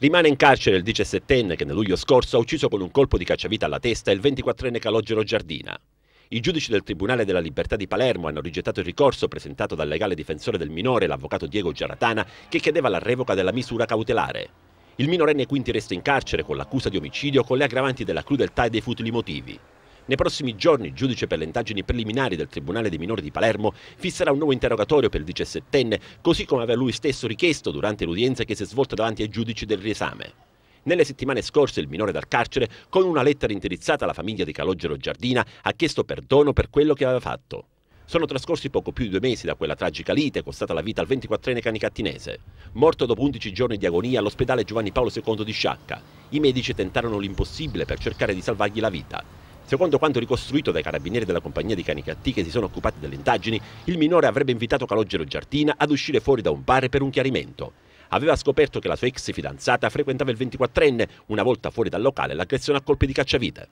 Rimane in carcere il 17enne che nel luglio scorso ha ucciso con un colpo di cacciavita alla testa il 24enne Calogero Giardina. I giudici del Tribunale della Libertà di Palermo hanno rigettato il ricorso presentato dal legale difensore del minore, l'avvocato Diego Giaratana, che chiedeva la revoca della misura cautelare. Il minorenne quindi resta in carcere con l'accusa di omicidio con le aggravanti della crudeltà e dei futili motivi. Nei prossimi giorni il giudice per le indagini preliminari del Tribunale dei minori di Palermo fisserà un nuovo interrogatorio per il 17enne, così come aveva lui stesso richiesto durante l'udienza che si è svolta davanti ai giudici del riesame. Nelle settimane scorse il minore dal carcere, con una lettera indirizzata alla famiglia di Calogero Giardina, ha chiesto perdono per quello che aveva fatto. Sono trascorsi poco più di due mesi da quella tragica lite costata la vita al 24enne canicattinese, morto dopo 11 giorni di agonia all'ospedale Giovanni Paolo II di Sciacca. I medici tentarono l'impossibile per cercare di salvargli la vita. Secondo quanto ricostruito dai carabinieri della compagnia di cani cattì che si sono occupati delle indagini, il minore avrebbe invitato Calogero Giardina ad uscire fuori da un bar per un chiarimento. Aveva scoperto che la sua ex fidanzata frequentava il 24enne, una volta fuori dal locale l'aggressione a colpi di cacciavite.